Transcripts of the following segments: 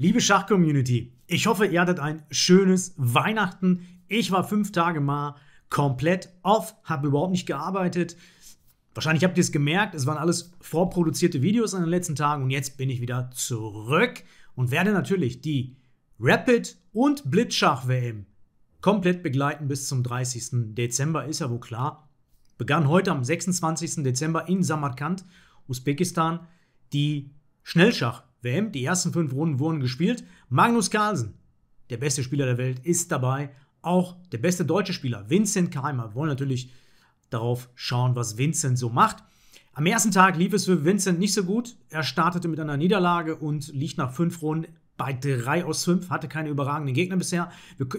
Liebe Schach-Community, ich hoffe, ihr hattet ein schönes Weihnachten. Ich war fünf Tage mal komplett off, habe überhaupt nicht gearbeitet. Wahrscheinlich habt ihr es gemerkt, es waren alles vorproduzierte Videos in den letzten Tagen und jetzt bin ich wieder zurück und werde natürlich die Rapid- und Blitzschach-WM komplett begleiten bis zum 30. Dezember, ist ja wohl klar. Begann heute am 26. Dezember in Samarkand, Usbekistan, die Schnellschach WM. Die ersten fünf Runden wurden gespielt. Magnus Carlsen, der beste Spieler der Welt, ist dabei. Auch der beste deutsche Spieler, Vincent Keimer. Wir wollen natürlich darauf schauen, was Vincent so macht. Am ersten Tag lief es für Vincent nicht so gut. Er startete mit einer Niederlage und liegt nach fünf Runden bei drei aus fünf. hatte keine überragenden Gegner bisher.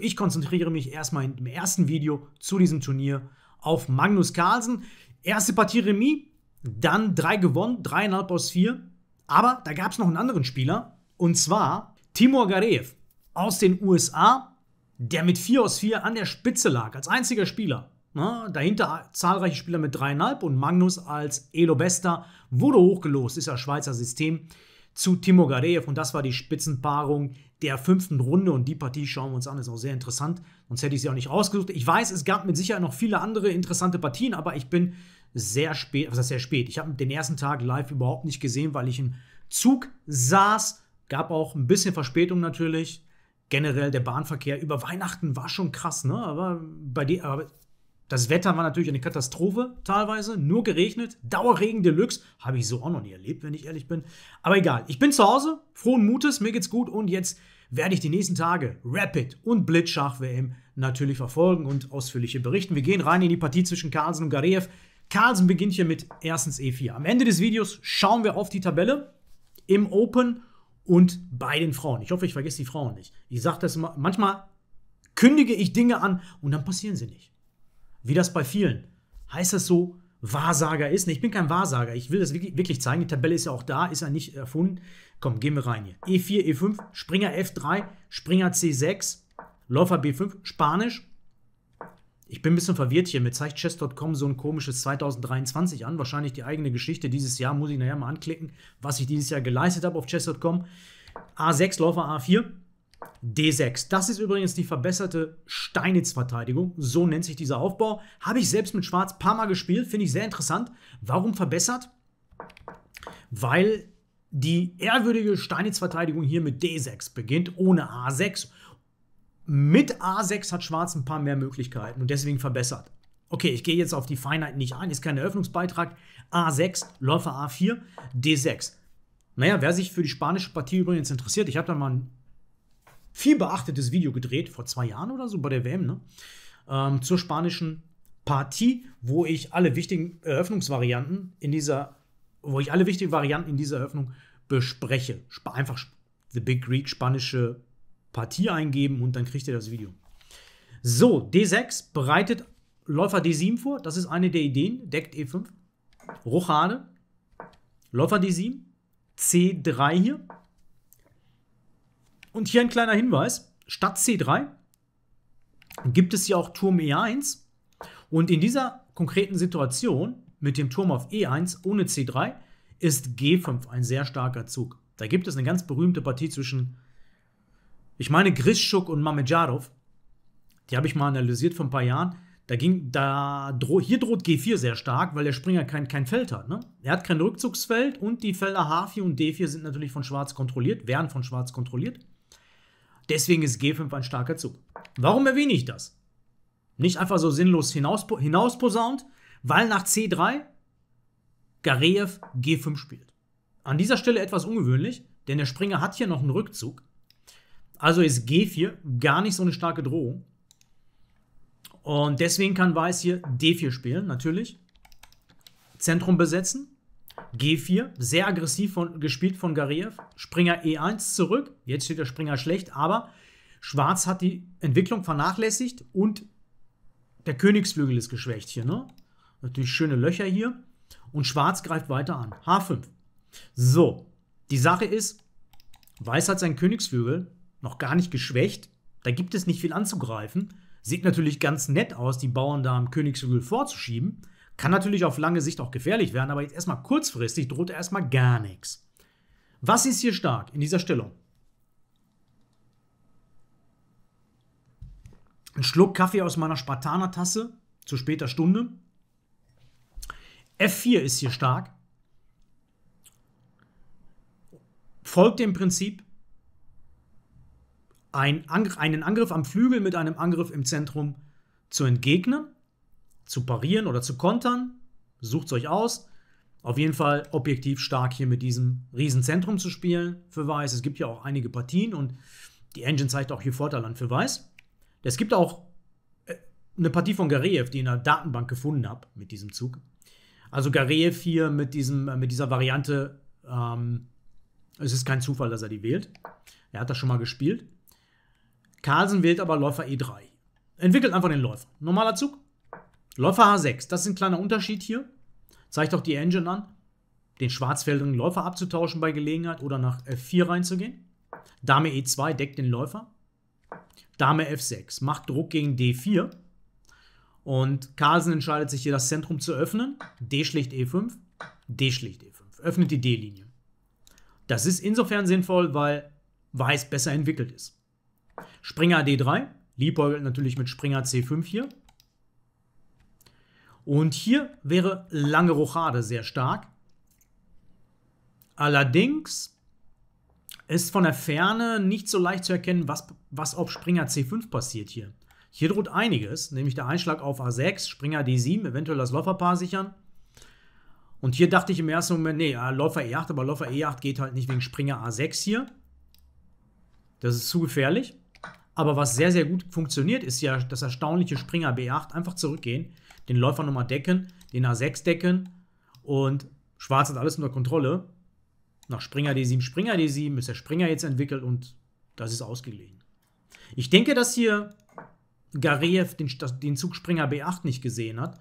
Ich konzentriere mich erstmal im ersten Video zu diesem Turnier auf Magnus Carlsen. Erste Partie Remis, dann drei gewonnen, dreieinhalb aus vier. Aber da gab es noch einen anderen Spieler, und zwar Timur Gareev aus den USA, der mit 4 aus 4 an der Spitze lag, als einziger Spieler. Na, ne, dahinter zahlreiche Spieler mit 3,5 und Magnus als Elo Bester wurde hochgelost, ist das Schweizer System, zu Timo Gareev. Und das war die Spitzenpaarung der fünften Runde. Und die Partie schauen wir uns an, ist auch sehr interessant. Sonst hätte ich sie auch nicht rausgesucht. Ich weiß, es gab mit Sicherheit noch viele andere interessante Partien, aber ich bin sehr spät, was heißt sehr spät? Ich habe den ersten Tag live überhaupt nicht gesehen, weil ich im Zug saß. Gab auch ein bisschen Verspätung natürlich. Generell der Bahnverkehr über Weihnachten war schon krass, ne? Aber bei dir, aber das Wetter war natürlich eine Katastrophe teilweise, nur geregnet, Dauerregen Deluxe, habe ich so auch noch nie erlebt, wenn ich ehrlich bin. Aber egal, ich bin zu Hause, frohen Mutes, mir geht's gut und jetzt werde ich die nächsten Tage Rapid und Blitzschach WM natürlich verfolgen und ausführliche berichten. Wir gehen rein in die Partie zwischen Carlsen und Gareev. Carlsen beginnt hier mit erstens E4. Am Ende des Videos schauen wir auf die Tabelle im Open und bei den Frauen. Ich hoffe, ich vergesse die Frauen nicht. Ich sage das immer, manchmal kündige ich Dinge an und dann passieren sie nicht. Wie das bei vielen. Heißt das so, Wahrsager ist? Nee, ich bin kein Wahrsager. Ich will das wirklich zeigen. Die Tabelle ist ja auch da, ist ja nicht erfunden. Komm, gehen wir rein hier. E4, E5, Springer F3, Springer C6, Läufer B5, Spanisch, ich bin ein bisschen verwirrt hier. Mir zeigt Chess.com so ein komisches 2023 an. Wahrscheinlich die eigene Geschichte dieses Jahr. Muss ich nachher mal anklicken, was ich dieses Jahr geleistet habe auf Chess.com. A6, Läufer A4, D6. Das ist übrigens die verbesserte Steinitz-Verteidigung. So nennt sich dieser Aufbau. Habe ich selbst mit Schwarz ein paar Mal gespielt. Finde ich sehr interessant. Warum verbessert? Weil die ehrwürdige Steinitz-Verteidigung hier mit D6 beginnt, ohne A6 mit A6 hat Schwarz ein paar mehr Möglichkeiten und deswegen verbessert. Okay, ich gehe jetzt auf die Feinheiten nicht ein, ist kein Eröffnungsbeitrag. A6, Läufer A4, D6. Naja, wer sich für die spanische Partie übrigens interessiert, ich habe da mal ein viel beachtetes Video gedreht, vor zwei Jahren oder so bei der WM, ne? Ähm, zur spanischen Partie, wo ich alle wichtigen Eröffnungsvarianten in dieser, wo ich alle wichtigen Varianten in dieser Eröffnung bespreche. Sp einfach The Big Greek, spanische Partie eingeben und dann kriegt ihr das Video. So, D6 bereitet Läufer D7 vor. Das ist eine der Ideen. Deckt E5. Rochade. Läufer D7. C3 hier. Und hier ein kleiner Hinweis. Statt C3 gibt es hier auch Turm E1. Und in dieser konkreten Situation mit dem Turm auf E1 ohne C3 ist G5 ein sehr starker Zug. Da gibt es eine ganz berühmte Partie zwischen ich meine Grischuk und Mamedjarov, die habe ich mal analysiert vor ein paar Jahren. Da ging, da dro hier droht G4 sehr stark, weil der Springer kein, kein Feld hat. Ne? Er hat kein Rückzugsfeld und die Felder H4 und D4 sind natürlich von Schwarz kontrolliert, werden von Schwarz kontrolliert. Deswegen ist G5 ein starker Zug. Warum erwähne ich das? Nicht einfach so sinnlos hinausposaunt, weil nach C3 Gareev G5 spielt. An dieser Stelle etwas ungewöhnlich, denn der Springer hat hier noch einen Rückzug. Also ist G4 gar nicht so eine starke Drohung. Und deswegen kann Weiß hier D4 spielen, natürlich. Zentrum besetzen. G4, sehr aggressiv von, gespielt von Gariev. Springer E1 zurück. Jetzt steht der Springer schlecht, aber Schwarz hat die Entwicklung vernachlässigt und der Königsflügel ist geschwächt hier. Ne? Natürlich schöne Löcher hier. Und Schwarz greift weiter an. H5. So, die Sache ist, Weiß hat seinen Königsflügel noch gar nicht geschwächt. Da gibt es nicht viel anzugreifen. Sieht natürlich ganz nett aus, die Bauern da am Königshügel vorzuschieben. Kann natürlich auf lange Sicht auch gefährlich werden, aber jetzt erstmal kurzfristig droht erstmal gar nichts. Was ist hier stark in dieser Stellung? Ein Schluck Kaffee aus meiner Spartaner-Tasse zu später Stunde. F4 ist hier stark. Folgt dem Prinzip ein einen Angriff am Flügel mit einem Angriff im Zentrum zu entgegnen, zu parieren oder zu kontern. Sucht es euch aus. Auf jeden Fall objektiv stark hier mit diesem Riesenzentrum zu spielen für Weiß. Es gibt ja auch einige Partien und die Engine zeigt auch hier Vorteil an für Weiß. Es gibt auch äh, eine Partie von Gareev, die ich in der Datenbank gefunden habe mit diesem Zug. Also Gareev hier mit, diesem, äh, mit dieser Variante, ähm, es ist kein Zufall, dass er die wählt. Er hat das schon mal gespielt. Carlsen wählt aber Läufer E3. Entwickelt einfach den Läufer. Normaler Zug. Läufer H6. Das ist ein kleiner Unterschied hier. Zeigt auch die Engine an. Den schwarzfeldigen Läufer abzutauschen bei Gelegenheit oder nach F4 reinzugehen. Dame E2 deckt den Läufer. Dame F6 macht Druck gegen D4. Und Carlsen entscheidet sich hier, das Zentrum zu öffnen. D schlicht E5, D schlicht E5. Öffnet die D-Linie. Das ist insofern sinnvoll, weil Weiß besser entwickelt ist. Springer D3, liebäugelt natürlich mit Springer C5 hier. Und hier wäre lange Rochade sehr stark. Allerdings ist von der Ferne nicht so leicht zu erkennen, was, was auf Springer C5 passiert hier. Hier droht einiges, nämlich der Einschlag auf A6, Springer D7, eventuell das Läuferpaar sichern. Und hier dachte ich im ersten Moment, nee, Läufer E8, aber Läufer E8 geht halt nicht wegen Springer A6 hier. Das ist zu gefährlich. Aber was sehr, sehr gut funktioniert, ist ja das erstaunliche Springer B8. Einfach zurückgehen, den Läufer nochmal decken, den A6 decken und Schwarz hat alles unter Kontrolle. Nach Springer D7, Springer D7 ist der Springer jetzt entwickelt und das ist ausgelegen. Ich denke, dass hier Gareev den, den Zug Springer B8 nicht gesehen hat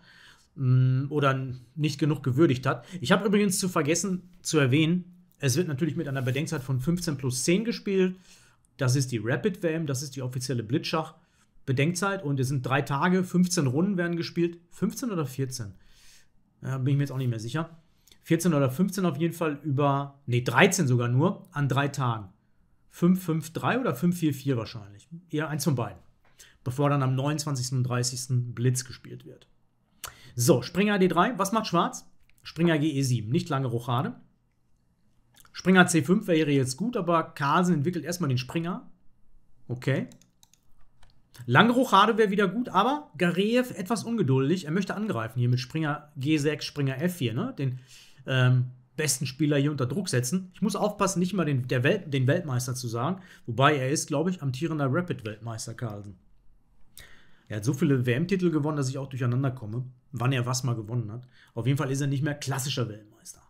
mm, oder nicht genug gewürdigt hat. Ich habe übrigens zu vergessen zu erwähnen, es wird natürlich mit einer Bedenkzeit von 15 plus 10 gespielt. Das ist die Rapid WM, das ist die offizielle Blitzschach. Bedenkzeit und es sind drei Tage, 15 Runden werden gespielt. 15 oder 14? Äh, bin ich mir jetzt auch nicht mehr sicher. 14 oder 15 auf jeden Fall über, nee, 13 sogar nur, an drei Tagen. 5, 5, 3 oder 5, 4, 4 wahrscheinlich. Eher eins von beiden. Bevor dann am 29. und 30. Blitz gespielt wird. So, Springer D3. Was macht Schwarz? Springer GE7. Nicht lange Rochade. Springer C5 wäre jetzt gut, aber Carlsen entwickelt erstmal den Springer. Okay. Lange Rochade wäre wieder gut, aber Gareev etwas ungeduldig. Er möchte angreifen hier mit Springer G6, Springer F4, ne? Den ähm, besten Spieler hier unter Druck setzen. Ich muss aufpassen, nicht mal den, Welt, den Weltmeister zu sagen. Wobei er ist, glaube ich, amtierender Rapid-Weltmeister Carlsen. Er hat so viele WM-Titel gewonnen, dass ich auch durcheinander komme, wann er was mal gewonnen hat. Auf jeden Fall ist er nicht mehr klassischer Weltmeister.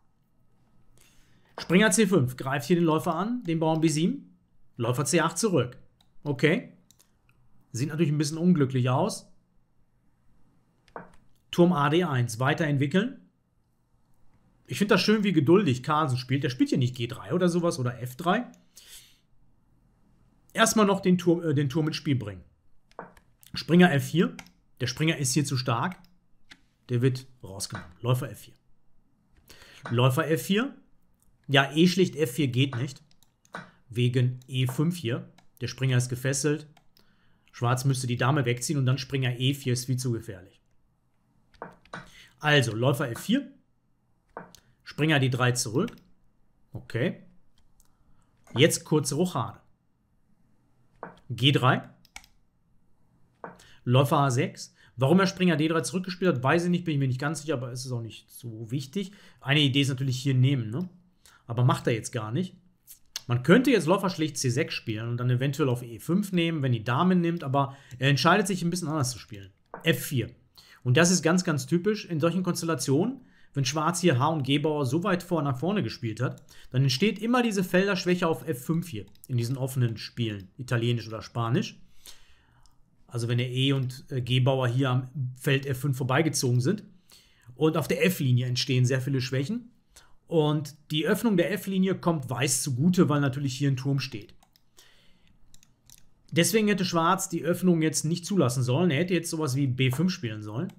Springer C5 greift hier den Läufer an, den Bauern B7. Läufer C8 zurück. Okay. Sieht natürlich ein bisschen unglücklich aus. Turm AD1 weiterentwickeln. Ich finde das schön, wie geduldig Carlsen spielt. Der spielt ja nicht G3 oder sowas oder F3. Erstmal noch den Turm, äh, den Turm ins Spiel bringen. Springer F4. Der Springer ist hier zu stark. Der wird rausgenommen. Läufer F4. Läufer F4. Ja, E schlicht F4 geht nicht. Wegen E5 hier. Der Springer ist gefesselt. Schwarz müsste die Dame wegziehen und dann Springer E4 ist viel zu gefährlich. Also, Läufer F4. Springer d 3 zurück. Okay. Jetzt kurze Rochade. G3. Läufer a 6 Warum er Springer D3 zurückgespielt hat, weiß ich nicht, bin ich mir nicht ganz sicher, aber es ist auch nicht so wichtig. Eine Idee ist natürlich hier nehmen, ne? aber macht er jetzt gar nicht. Man könnte jetzt Läufer schlicht C6 spielen und dann eventuell auf E5 nehmen, wenn die Dame nimmt, aber er entscheidet sich ein bisschen anders zu spielen. F4. Und das ist ganz, ganz typisch in solchen Konstellationen. Wenn Schwarz hier H und Gebauer so weit vor nach vorne gespielt hat, dann entsteht immer diese Felderschwäche auf F5 hier in diesen offenen Spielen, italienisch oder spanisch. Also wenn der E und äh, Gebauer hier am Feld F5 vorbeigezogen sind. Und auf der F-Linie entstehen sehr viele Schwächen. Und die Öffnung der F-Linie kommt Weiß zugute, weil natürlich hier ein Turm steht. Deswegen hätte Schwarz die Öffnung jetzt nicht zulassen sollen. Er hätte jetzt sowas wie B5 spielen sollen.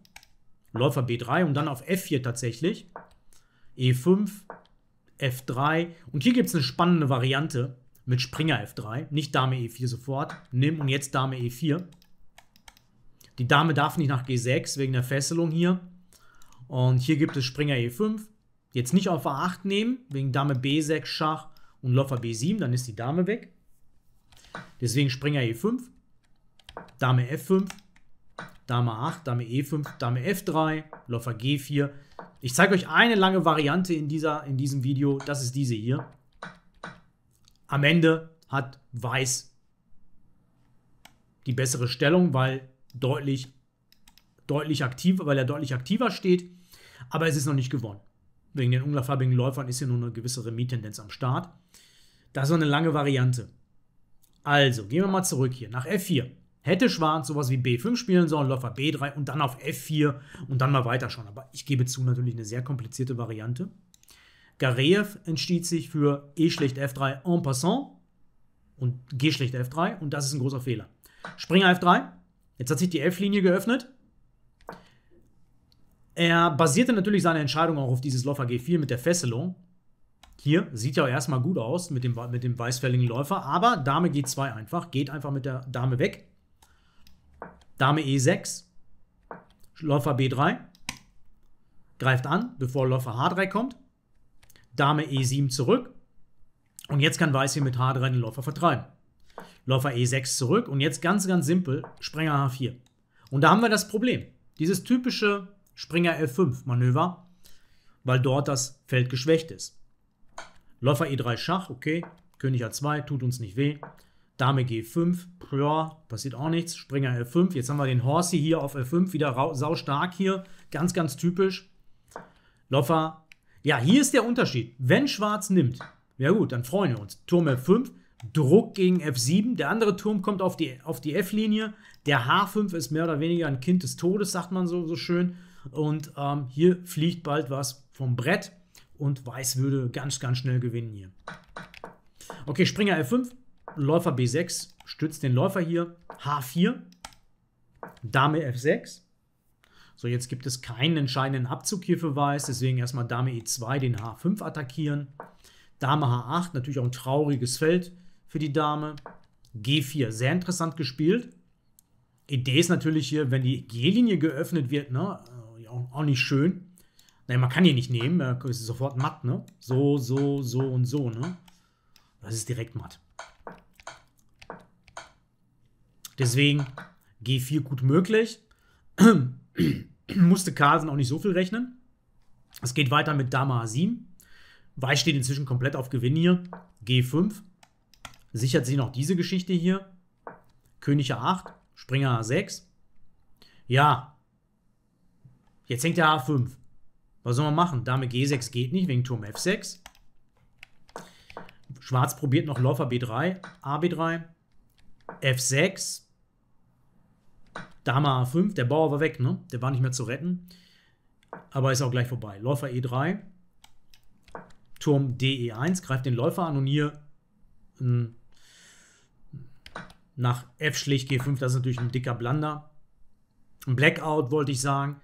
Läufer B3 und dann auf F4 tatsächlich. E5, F3. Und hier gibt es eine spannende Variante mit Springer F3. Nicht Dame E4 sofort. Nimm und jetzt Dame E4. Die Dame darf nicht nach G6 wegen der Fesselung hier. Und hier gibt es Springer E5, Jetzt nicht auf A8 nehmen, wegen Dame B6, Schach und Läufer B7, dann ist die Dame weg. Deswegen Springer E5, Dame F5, Dame 8, Dame E5, Dame F3, Läufer G4. Ich zeige euch eine lange Variante in, dieser, in diesem Video, das ist diese hier. Am Ende hat Weiß die bessere Stellung, weil deutlich, deutlich aktiver, weil er deutlich aktiver steht, aber es ist noch nicht gewonnen. Wegen den ungleichfarbigen Läufern ist hier nur eine gewisse Remis-Tendenz am Start. Das ist so eine lange Variante. Also, gehen wir mal zurück hier nach F4. Hätte Schwarz sowas wie B5 spielen sollen, Läufer B3 und dann auf F4 und dann mal weiter schon. Aber ich gebe zu, natürlich eine sehr komplizierte Variante. Gareev entschied sich für E schlicht F3 en passant und G schlicht F3 und das ist ein großer Fehler. Springer F3, jetzt hat sich die F-Linie geöffnet er basierte natürlich seine Entscheidung auch auf dieses Läufer G4 mit der Fesselung. Hier sieht ja erstmal gut aus mit dem, mit dem weißfälligen Läufer, aber Dame G2 einfach, geht einfach mit der Dame weg. Dame E6, Läufer B3, greift an, bevor Läufer H3 kommt. Dame E7 zurück. Und jetzt kann Weiß hier mit H3 den Läufer vertreiben. Läufer E6 zurück und jetzt ganz, ganz simpel, Sprenger H4. Und da haben wir das Problem. Dieses typische Springer f 5 Manöver, weil dort das Feld geschwächt ist. Läufer E3 Schach, okay. König A2, tut uns nicht weh. Dame G5, ja, passiert auch nichts. Springer L5, jetzt haben wir den Horsey hier auf L5, wieder sau stark hier. Ganz, ganz typisch. Läufer, ja, hier ist der Unterschied. Wenn Schwarz nimmt, ja gut, dann freuen wir uns. Turm F5, Druck gegen F7. Der andere Turm kommt auf die, auf die F-Linie. Der H5 ist mehr oder weniger ein Kind des Todes, sagt man so, so schön. Und ähm, hier fliegt bald was vom Brett und Weiß würde ganz, ganz schnell gewinnen hier. Okay, Springer F5, Läufer B6, stützt den Läufer hier, H4, Dame F6. So, jetzt gibt es keinen entscheidenden Abzug hier für Weiß, deswegen erstmal Dame E2, den H5 attackieren. Dame H8, natürlich auch ein trauriges Feld für die Dame. G4, sehr interessant gespielt. Idee ist natürlich hier, wenn die G-Linie geöffnet wird, ne, auch, nicht schön. Naja, man kann hier nicht nehmen, ist sofort matt, ne? So, so, so und so, ne? Das ist direkt matt. Deswegen G4 gut möglich. Musste Karsen auch nicht so viel rechnen. Es geht weiter mit Dama 7. Weiß steht inzwischen komplett auf Gewinn hier. G5. Sichert sich noch diese Geschichte hier. König A8. Springer A6. Ja, Jetzt hängt der A5. Was soll man machen? Dame G6 geht nicht wegen Turm F6. Schwarz probiert noch Läufer B3, AB3, F6, Dame A5. Der Bauer war weg, ne? Der war nicht mehr zu retten. Aber ist auch gleich vorbei. Läufer E3, Turm DE1, greift den Läufer an und hier hm, nach F schlicht G5, das ist natürlich ein dicker Blunder. Ein Blackout, wollte ich sagen.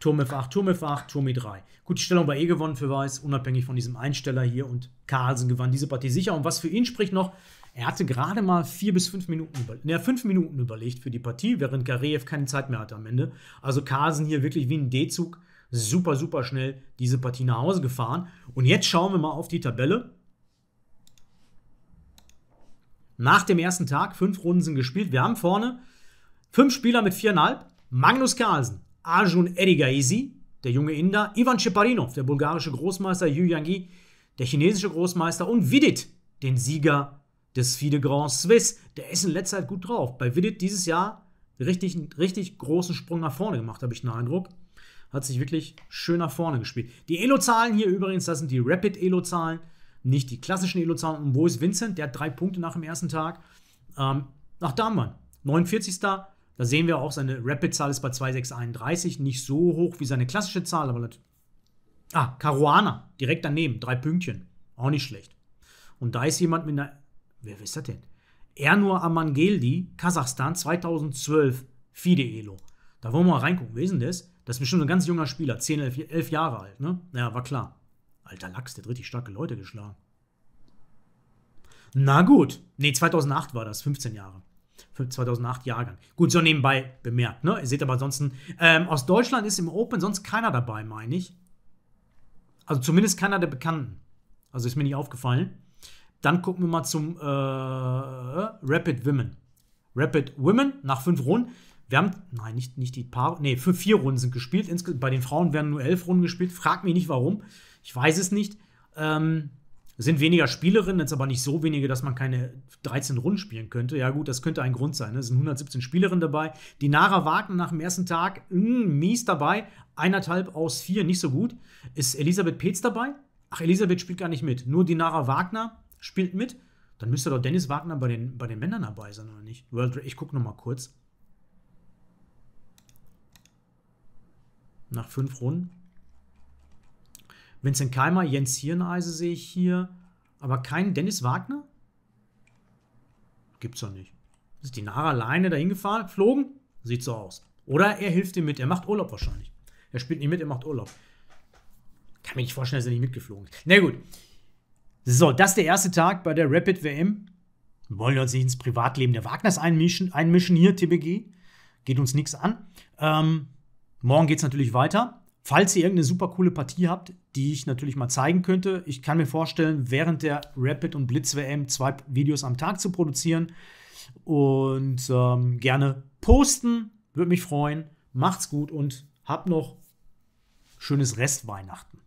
Turm F8, Turm F8, Turm E3. Gut, die Stellung war eh gewonnen für Weiß, unabhängig von diesem Einsteller hier. Und Carlsen gewann diese Partie sicher. Und was für ihn spricht noch, er hatte gerade mal vier bis fünf Minuten, über, ne, fünf Minuten überlegt für die Partie, während Gareev keine Zeit mehr hatte am Ende. Also Carlsen hier wirklich wie ein D-Zug, super, super schnell diese Partie nach Hause gefahren. Und jetzt schauen wir mal auf die Tabelle. Nach dem ersten Tag, fünf Runden sind gespielt. Wir haben vorne fünf Spieler mit viereinhalb. Magnus Carlsen, Arjun Erigaizi, der junge Inder, Ivan Cheparinov, der bulgarische Großmeister Yu Yangyi, der chinesische Großmeister und Vidit, den Sieger des FIDE Grand Swiss. Der ist in letzter Zeit gut drauf. Bei Vidit dieses Jahr richtig, richtig großen Sprung nach vorne gemacht, habe ich den Eindruck. Hat sich wirklich schön nach vorne gespielt. Die Elo-Zahlen hier übrigens, das sind die Rapid-Elo-Zahlen, nicht die klassischen Elo-Zahlen. Und wo ist Vincent? Der hat drei Punkte nach dem ersten Tag. Ähm, nach Damann, 49. Da sehen wir auch, seine Rapid-Zahl ist bei 2631, nicht so hoch wie seine klassische Zahl, aber das Ah, Caruana, direkt daneben, drei Pünktchen. Auch nicht schlecht. Und da ist jemand mit einer. Wer ist das denn? Ernur Amangeldi, Kasachstan 2012, FIDE Elo. Da wollen wir mal reingucken. Wer ist denn das? Das ist bestimmt ein ganz junger Spieler, 10, 11, 11 Jahre alt, ne? Ja, war klar. Alter Lachs, der hat richtig starke Leute geschlagen. Na gut. Ne, 2008 war das, 15 Jahre. 2008 Jahrgang. Gut, so nebenbei bemerkt, ne? Ihr seht aber ansonsten, ähm, aus Deutschland ist im Open sonst keiner dabei, meine ich. Also zumindest keiner der Bekannten. Also ist mir nicht aufgefallen. Dann gucken wir mal zum äh, Rapid Women. Rapid Women nach fünf Runden. Wir haben, nein, nicht, nicht die paar, nee, für vier Runden sind gespielt. Insge bei den Frauen werden nur elf Runden gespielt. Frag mich nicht warum. Ich weiß es nicht. Ähm, es sind weniger Spielerinnen, jetzt aber nicht so wenige, dass man keine 13 Runden spielen könnte. Ja, gut, das könnte ein Grund sein. Ne? Es sind 117 Spielerinnen dabei. Die Nara Wagner nach dem ersten Tag, mh, hm, mies dabei. Eineinhalb aus vier, nicht so gut. Ist Elisabeth Petz dabei? Ach, Elisabeth spielt gar nicht mit. Nur die Nara Wagner spielt mit. Dann müsste doch Dennis Wagner bei den, bei den Männern dabei sein, oder nicht? World, ich gucke nochmal kurz. Nach fünf Runden. Vincent Keimer, Jens Hirneise sehe ich hier. Aber kein Dennis Wagner? Gibt's doch nicht. Ist die Nara alleine dahin gefahren, geflogen? Sieht so aus. Oder er hilft ihm mit. Er macht Urlaub wahrscheinlich. Er spielt nicht mit, er macht Urlaub. Kann mir nicht vorstellen, dass er nicht mitgeflogen ist. Na gut. So, das ist der erste Tag bei der Rapid WM. wollen wir uns nicht ins Privatleben der Wagners einmischen, einmischen hier, TBG. Geht uns nichts an. Ähm, morgen geht es natürlich weiter. Falls ihr irgendeine super coole Partie habt, die ich natürlich mal zeigen könnte, ich kann mir vorstellen, während der Rapid- und Blitz-WM zwei Videos am Tag zu produzieren und ähm, gerne posten, würde mich freuen. Macht's gut und habt noch schönes Restweihnachten.